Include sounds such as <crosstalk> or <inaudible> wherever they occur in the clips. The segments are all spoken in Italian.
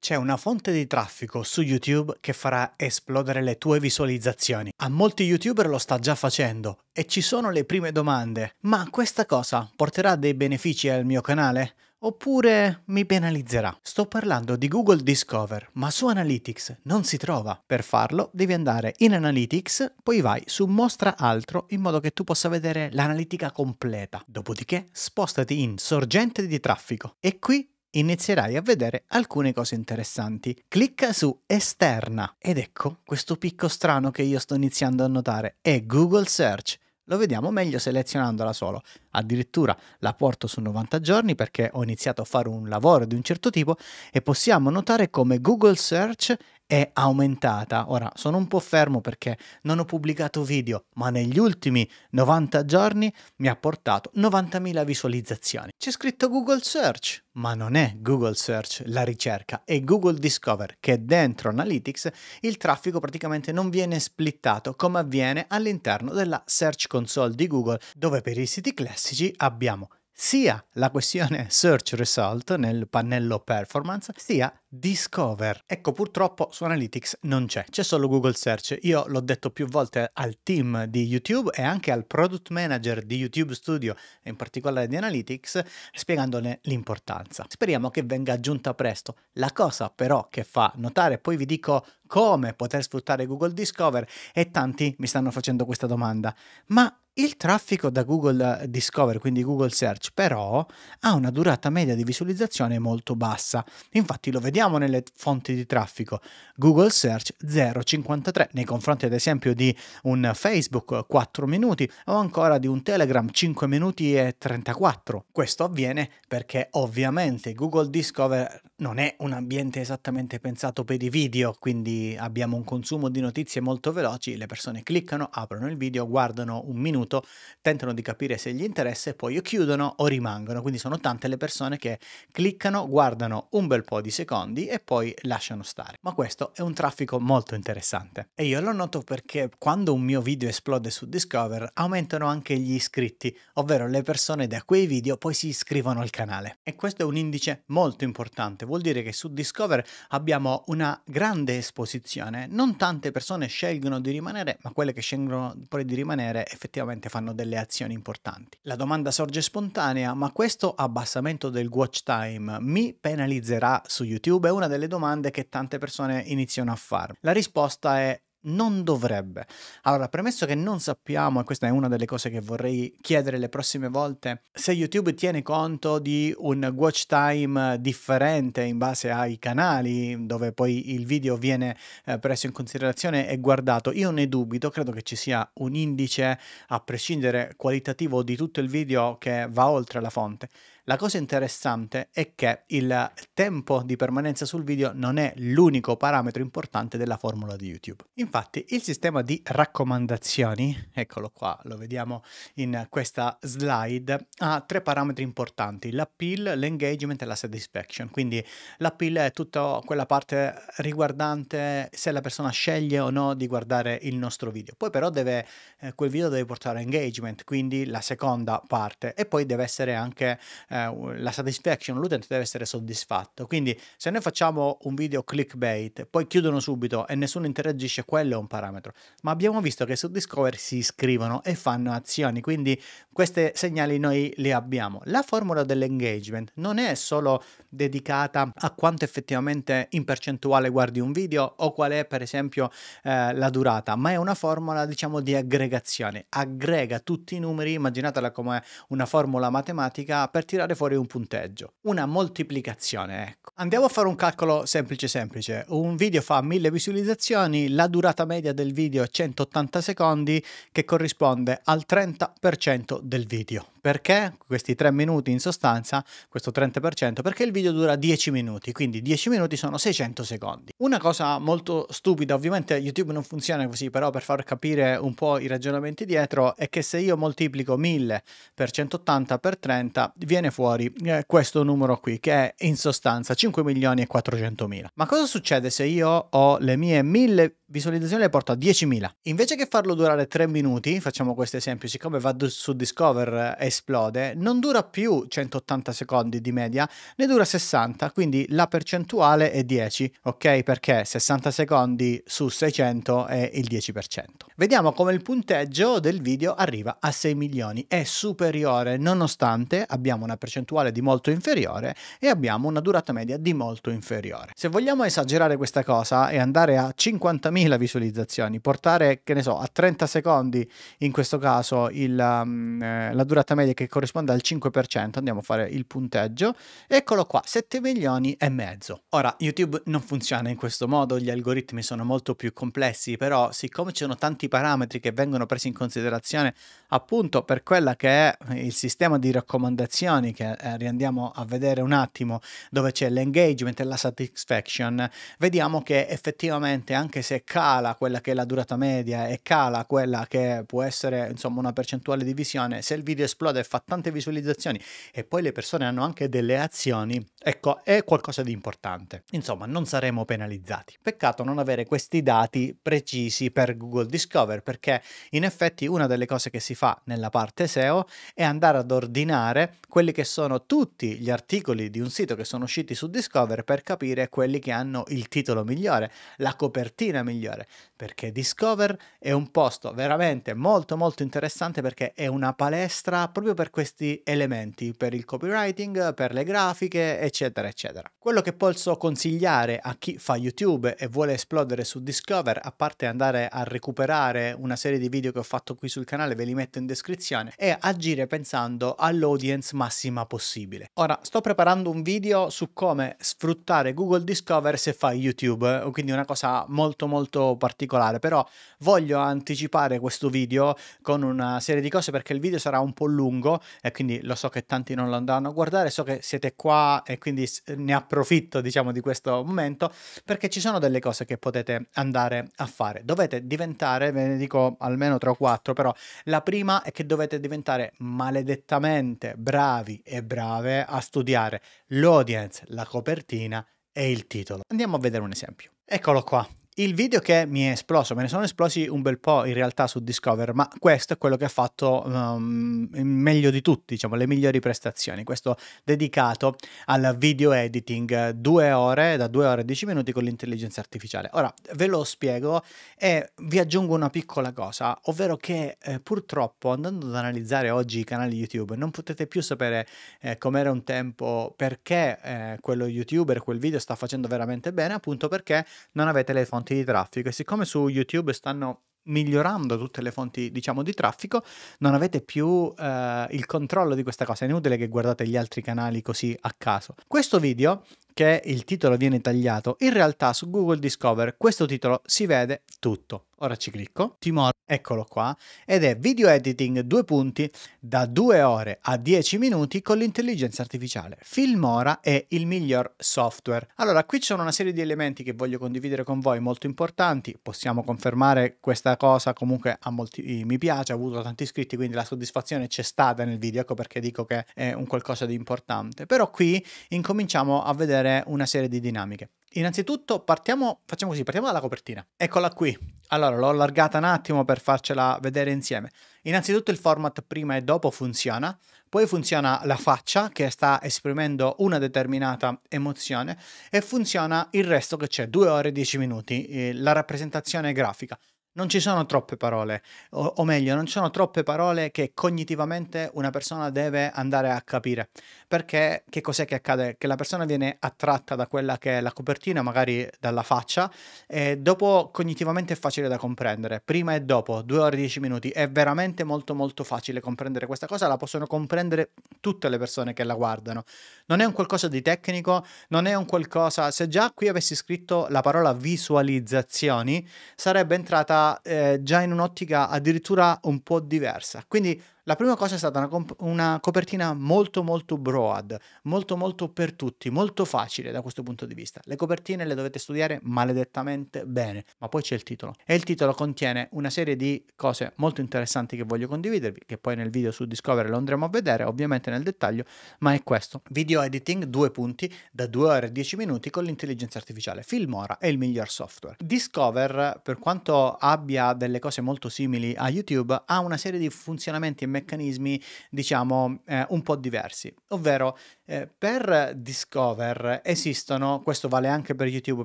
C'è una fonte di traffico su YouTube che farà esplodere le tue visualizzazioni. A molti youtuber lo sta già facendo e ci sono le prime domande. Ma questa cosa porterà dei benefici al mio canale? Oppure mi penalizzerà. Sto parlando di Google Discover, ma su Analytics non si trova. Per farlo devi andare in Analytics, poi vai su Mostra altro in modo che tu possa vedere l'analitica completa. Dopodiché spostati in Sorgente di traffico e qui inizierai a vedere alcune cose interessanti. Clicca su esterna ed ecco questo picco strano che io sto iniziando a notare è Google Search. Lo vediamo meglio selezionandola solo. Addirittura la porto su 90 giorni perché ho iniziato a fare un lavoro di un certo tipo e possiamo notare come Google Search è aumentata. Ora sono un po' fermo perché non ho pubblicato video, ma negli ultimi 90 giorni mi ha portato 90.000 visualizzazioni. C'è scritto Google Search, ma non è Google Search la ricerca, è Google Discover che dentro Analytics il traffico praticamente non viene splittato come avviene all'interno della Search Console di Google, dove per i siti classici abbiamo sia la questione <laughs> Search Result nel pannello Performance, sia Discover. Ecco, purtroppo su Analytics non c'è, c'è solo Google Search. Io l'ho detto più volte al team di YouTube e anche al product manager di YouTube Studio, e in particolare di Analytics, spiegandone l'importanza. Speriamo che venga aggiunta presto. La cosa però che fa notare, poi vi dico come poter sfruttare Google Discover e tanti mi stanno facendo questa domanda, ma il traffico da Google Discover, quindi Google Search, però ha una durata media di visualizzazione molto bassa. Infatti lo vediamo nelle fonti di traffico. Google Search 0,53 nei confronti ad esempio di un Facebook 4 minuti o ancora di un Telegram 5 minuti e 34. Questo avviene perché ovviamente Google Discover non è un ambiente esattamente pensato per i video, quindi abbiamo un consumo di notizie molto veloci, le persone cliccano, aprono il video, guardano un minuto, tentano di capire se gli interessa e poi o chiudono o rimangono, quindi sono tante le persone che cliccano, guardano un bel po' di secondi e poi lasciano stare. Ma questo è un traffico molto interessante e io lo noto perché quando un mio video esplode su Discover aumentano anche gli iscritti, ovvero le persone da quei video poi si iscrivono al canale e questo è un indice molto importante vuol dire che su Discover abbiamo una grande esposizione. Non tante persone scelgono di rimanere, ma quelle che scelgono poi di rimanere effettivamente fanno delle azioni importanti. La domanda sorge spontanea, ma questo abbassamento del watch time mi penalizzerà su YouTube? È una delle domande che tante persone iniziano a fare. La risposta è non dovrebbe. Allora, premesso che non sappiamo, e questa è una delle cose che vorrei chiedere le prossime volte, se YouTube tiene conto di un watch time differente in base ai canali dove poi il video viene eh, preso in considerazione e guardato, io ne dubito, credo che ci sia un indice a prescindere qualitativo di tutto il video che va oltre la fonte. La cosa interessante è che il tempo di permanenza sul video non è l'unico parametro importante della formula di YouTube. Infatti il sistema di raccomandazioni, eccolo qua, lo vediamo in questa slide, ha tre parametri importanti, l'appeal, l'engagement e la satisfaction. Quindi l'appeal è tutta quella parte riguardante se la persona sceglie o no di guardare il nostro video. Poi però deve, eh, quel video deve portare engagement, quindi la seconda parte, e poi deve essere anche eh, la satisfaction, l'utente deve essere soddisfatto. Quindi se noi facciamo un video clickbait, poi chiudono subito e nessuno interagisce, quello è un parametro. Ma abbiamo visto che su Discover si iscrivono e fanno azioni, quindi questi segnali noi li abbiamo. La formula dell'engagement non è solo dedicata a quanto effettivamente in percentuale guardi un video o qual è per esempio eh, la durata, ma è una formula diciamo di aggregazione. Aggrega tutti i numeri, immaginatela come una formula matematica per tirare tirare fuori un punteggio, una moltiplicazione, ecco. Andiamo a fare un calcolo semplice semplice. Un video fa 1000 visualizzazioni, la durata media del video è 180 secondi che corrisponde al 30% del video. Perché questi 3 minuti in sostanza, questo 30%? Perché il video dura 10 minuti, quindi 10 minuti sono 600 secondi. Una cosa molto stupida, ovviamente YouTube non funziona così, però per far capire un po' i ragionamenti dietro, è che se io moltiplico 1000 per 180 per 30 viene fuori eh, questo numero qui, che è in sostanza 5 milioni e 400 mila. Ma cosa succede se io ho le mie 1000 visualizzazioni e le porto a 10.000? Invece che farlo durare 3 minuti, facciamo questo esempio, siccome vado su Discover e esplode non dura più 180 secondi di media, ne dura 60, quindi la percentuale è 10, ok? Perché 60 secondi su 600 è il 10%. Vediamo come il punteggio del video arriva a 6 milioni, è superiore nonostante abbiamo una percentuale di molto inferiore e abbiamo una durata media di molto inferiore. Se vogliamo esagerare questa cosa e andare a 50.000 visualizzazioni, portare, che ne so, a 30 secondi in questo caso il, um, eh, la durata media media che corrisponde al 5%, andiamo a fare il punteggio, eccolo qua, 7 milioni e mezzo. Ora, YouTube non funziona in questo modo, gli algoritmi sono molto più complessi, però siccome ci sono tanti parametri che vengono presi in considerazione appunto per quella che è il sistema di raccomandazioni, che eh, riandiamo a vedere un attimo, dove c'è l'engagement e la satisfaction, vediamo che effettivamente anche se cala quella che è la durata media e cala quella che può essere insomma una percentuale di visione, se il video esplode controllato e fa tante visualizzazioni e poi le persone hanno anche delle azioni, ecco, è qualcosa di importante. Insomma, non saremo penalizzati. Peccato non avere questi dati precisi per Google Discover perché in effetti una delle cose che si fa nella parte SEO è andare ad ordinare quelli che sono tutti gli articoli di un sito che sono usciti su Discover per capire quelli che hanno il titolo migliore, la copertina migliore, perché Discover è un posto veramente molto molto interessante perché è una palestra proprio per questi elementi, per il copywriting, per le grafiche, eccetera, eccetera. Quello che posso consigliare a chi fa YouTube e vuole esplodere su Discover, a parte andare a recuperare una serie di video che ho fatto qui sul canale, ve li metto in descrizione, è agire pensando all'audience massima possibile. Ora, sto preparando un video su come sfruttare Google Discover se fai YouTube, quindi una cosa molto molto particolare, però voglio anticipare questo video con una serie di cose perché il video sarà un po' lungo lungo e quindi lo so che tanti non lo andranno a guardare, so che siete qua e quindi ne approfitto diciamo di questo momento perché ci sono delle cose che potete andare a fare. Dovete diventare, ve ne dico almeno tre o quattro però la prima è che dovete diventare maledettamente bravi e brave a studiare l'audience, la copertina e il titolo. Andiamo a vedere un esempio. Eccolo qua. Il video che mi è esploso, me ne sono esplosi un bel po' in realtà su Discover, ma questo è quello che ha fatto um, meglio di tutti, diciamo, le migliori prestazioni. Questo dedicato al video editing, due ore, da due ore e dieci minuti con l'intelligenza artificiale. Ora ve lo spiego e vi aggiungo una piccola cosa, ovvero che eh, purtroppo andando ad analizzare oggi i canali YouTube non potete più sapere eh, com'era un tempo, perché eh, quello YouTuber, quel video sta facendo veramente bene, appunto perché non avete le fonti fonti di traffico e siccome su YouTube stanno migliorando tutte le fonti diciamo di traffico non avete più eh, il controllo di questa cosa è inutile che guardate gli altri canali così a caso questo video che il titolo viene tagliato, in realtà su Google Discover questo titolo si vede tutto. Ora ci clicco, Timor, eccolo qua, ed è video editing due punti da 2 ore a 10 minuti con l'intelligenza artificiale. Filmora è il miglior software. Allora, qui ci sono una serie di elementi che voglio condividere con voi molto importanti, possiamo confermare questa cosa, comunque a molti eh, mi piace, ha avuto tanti iscritti, quindi la soddisfazione c'è stata nel video, ecco perché dico che è un qualcosa di importante. Però qui incominciamo a vedere vedere una serie di dinamiche. Innanzitutto partiamo, facciamo così, partiamo dalla copertina. Eccola qui. Allora, l'ho allargata un attimo per farcela vedere insieme. Innanzitutto il format prima e dopo funziona, poi funziona la faccia che sta esprimendo una determinata emozione e funziona il resto che c'è, 2 ore e 10 minuti, eh, la rappresentazione grafica. Non ci sono troppe parole, o, o, meglio, non ci sono troppe parole che cognitivamente una persona deve andare a capire. Perché che cos'è che accade? Che la persona viene attratta da quella che è la copertina, magari dalla faccia, e dopo cognitivamente è facile da comprendere. Prima e dopo, due ore e 10 minuti, è veramente molto molto facile comprendere questa cosa, la possono comprendere tutte le persone che la guardano. Non è un qualcosa di tecnico, non è un qualcosa... Se già qui avessi scritto la parola visualizzazioni, sarebbe entrata eh, già in un'ottica addirittura un po' diversa. Quindi la prima cosa è stata una, comp- una, copertina molto molto broad, molto molto per tutti, molto facile da questo punto di vista. Le copertine le dovete studiare maledettamente bene, ma poi c'è il titolo. E il titolo contiene una serie di cose molto interessanti che voglio condividervi, che poi nel video su Discover lo andremo a vedere, ovviamente nel dettaglio, ma è questo. Video editing, due punti, da 2 ore e 10 minuti con l'intelligenza artificiale. Filmora è il miglior software. Discover, per quanto abbia delle cose molto simili a YouTube, ha una serie di funzionamenti meccanismi, diciamo, eh, un po' diversi. Ovvero, eh, per Discover esistono, questo vale anche per YouTube,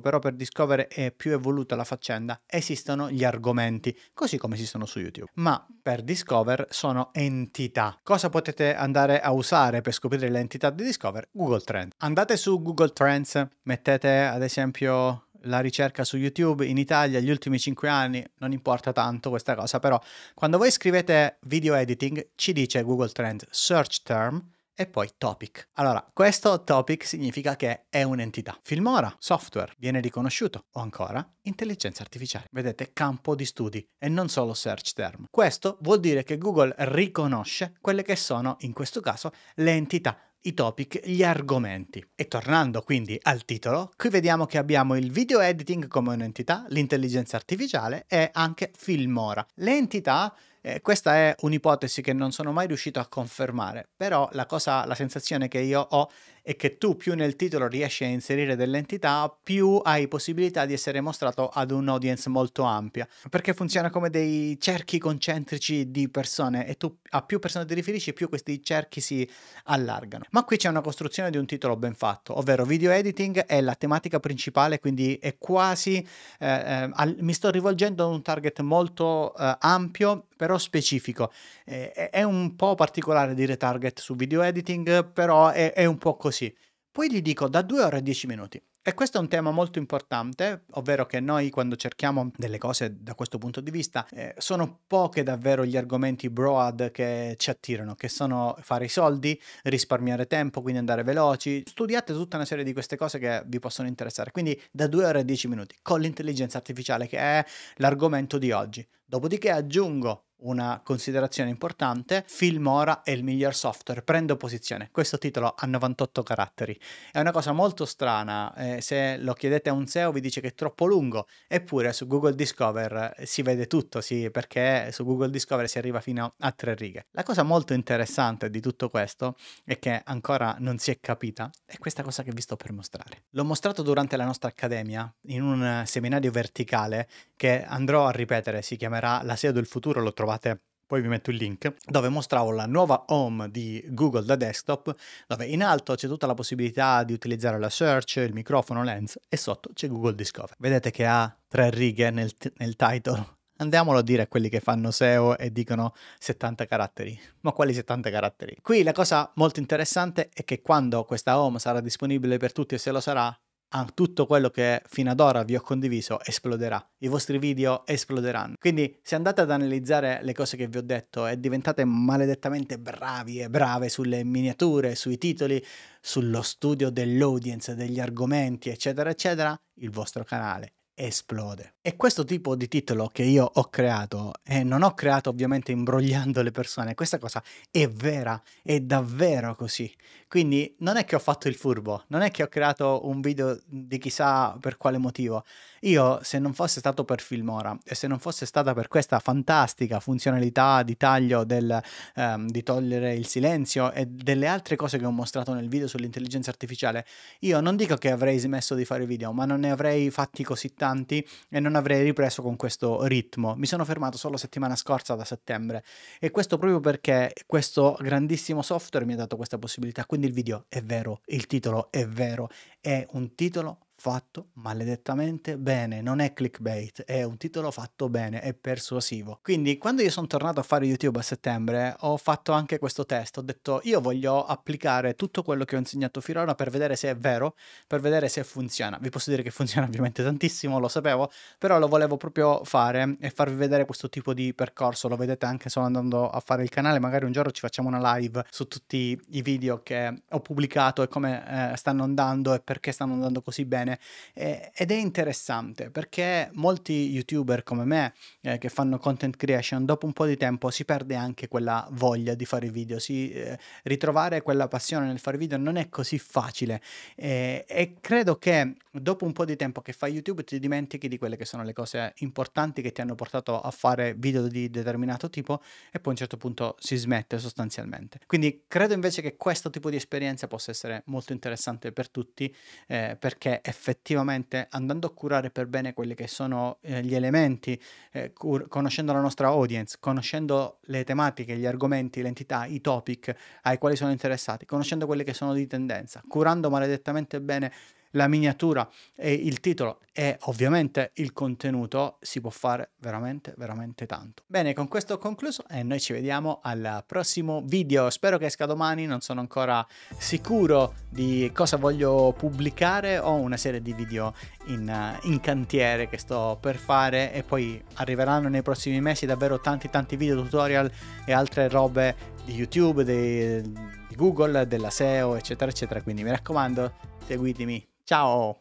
però per Discover è più evoluta la faccenda, esistono gli argomenti, così come esistono su YouTube. Ma per Discover sono entità. Cosa potete andare a usare per scoprire le entità di Discover? Google Trends. Andate su Google Trends, mettete ad esempio la ricerca su YouTube in Italia gli ultimi 5 anni, non importa tanto questa cosa, però quando voi scrivete video editing ci dice Google Trends search term e poi topic. Allora, questo topic significa che è un'entità. Filmora, software, viene riconosciuto o ancora intelligenza artificiale. Vedete, campo di studi e non solo search term. Questo vuol dire che Google riconosce quelle che sono, in questo caso, le entità i topic, gli argomenti. E tornando quindi al titolo, qui vediamo che abbiamo il video editing come un'entità, l'intelligenza artificiale e anche Filmora. Le entità eh, questa è un'ipotesi che non sono mai riuscito a confermare, però la, cosa, la sensazione che io ho è che tu più nel titolo riesci a inserire delle entità, più hai possibilità di essere mostrato ad un'audience molto ampia, perché funziona come dei cerchi concentrici di persone e tu a più persone ti riferisci, più questi cerchi si allargano. Ma qui c'è una costruzione di un titolo ben fatto, ovvero video editing è la tematica principale, quindi è quasi eh, eh, al, mi sto rivolgendo a un target molto eh, ampio, però specifico. Eh, è un po' particolare dire target su video editing, però è, è un po' così così. Poi gli dico da 2 ore a 10 minuti. E questo è un tema molto importante, ovvero che noi quando cerchiamo delle cose da questo punto di vista eh, sono poche davvero gli argomenti broad che ci attirano, che sono fare i soldi, risparmiare tempo, quindi andare veloci. Studiate tutta una serie di queste cose che vi possono interessare, quindi da 2 ore a 10 minuti, con l'intelligenza artificiale che è l'argomento di oggi. Dopodiché aggiungo una considerazione importante, Filmora è il miglior software, prendo posizione. Questo titolo ha 98 caratteri. È una cosa molto strana, eh, se lo chiedete a un SEO vi dice che è troppo lungo, eppure su Google Discover eh, si vede tutto, sì, perché su Google Discover si arriva fino a tre righe. La cosa molto interessante di tutto questo e che ancora non si è capita, è questa cosa che vi sto per mostrare. L'ho mostrato durante la nostra accademia in un eh, seminario verticale che andrò a ripetere, si chiamerà La SEO del futuro, lo trovo trovate poi vi metto il link, dove mostravo la nuova home di Google da desktop, dove in alto c'è tutta la possibilità di utilizzare la search, il microfono, lens e sotto c'è Google Discover. Vedete che ha tre righe nel, nel title. <laughs> Andiamolo a dire a quelli che fanno SEO e dicono 70 caratteri. Ma quali 70 caratteri? Qui la cosa molto interessante è che quando questa home sarà disponibile per tutti e se lo sarà, Ah, tutto quello che fino ad ora vi ho condiviso esploderà, i vostri video esploderanno. Quindi se andate ad analizzare le cose che vi ho detto e diventate maledettamente bravi e brave sulle miniature, sui titoli, sullo studio dell'audience, degli argomenti, eccetera, eccetera, il vostro canale esplode. E questo tipo di titolo che io ho creato, e eh, non ho creato ovviamente imbrogliando le persone, questa cosa è vera, è davvero così. Quindi non è che ho fatto il furbo, non è che ho creato un video di chissà per quale motivo. Io, se non fosse stato per Filmora e se non fosse stata per questa fantastica funzionalità di taglio del, um, di togliere il silenzio e delle altre cose che ho mostrato nel video sull'intelligenza artificiale, io non dico che avrei smesso di fare video, ma non ne avrei fatti così tanti e non avrei ripreso con questo ritmo. Mi sono fermato solo settimana scorsa da settembre e questo proprio perché questo grandissimo software mi ha dato questa possibilità. Quindi il video è vero, il titolo è vero, è un titolo fatto maledettamente bene, non è clickbait, è un titolo fatto bene, è persuasivo. Quindi quando io sono tornato a fare YouTube a settembre ho fatto anche questo test, ho detto io voglio applicare tutto quello che ho insegnato finora per vedere se è vero, per vedere se funziona. Vi posso dire che funziona <laughs> ovviamente tantissimo, lo sapevo, però lo volevo proprio fare e farvi vedere questo tipo di percorso, lo vedete anche solo andando a fare il canale, magari un giorno ci facciamo una live su tutti i video che ho pubblicato e come eh, stanno andando e perché stanno andando così bene bene eh, ed è interessante perché molti youtuber come me eh, che fanno content creation dopo un po' di tempo si perde anche quella voglia di fare video, si, eh, ritrovare quella passione nel fare video non è così facile eh, e credo che dopo un po' di tempo che fai YouTube ti dimentichi di quelle che sono le cose importanti che ti hanno portato a fare video di determinato tipo e poi a un certo punto si smette sostanzialmente. Quindi credo invece che questo tipo di esperienza possa essere molto interessante per tutti eh, perché è effettivamente andando a curare per bene quelli che sono eh, gli elementi, eh, cur- conoscendo la nostra audience, conoscendo le tematiche, gli argomenti, le entità, i topic ai quali sono interessati, conoscendo quelli che sono di tendenza, curando maledettamente bene la miniatura e il titolo e ovviamente il contenuto, si può fare veramente, veramente tanto. Bene, con questo ho concluso e noi ci vediamo al prossimo video. Spero che esca domani, non sono ancora sicuro di cosa voglio pubblicare. Ho una serie di video in, in cantiere che sto per fare e poi arriveranno nei prossimi mesi davvero tanti tanti video tutorial e altre robe di YouTube, di, di Google, della SEO, eccetera, eccetera. Quindi mi raccomando, seguitemi 加油！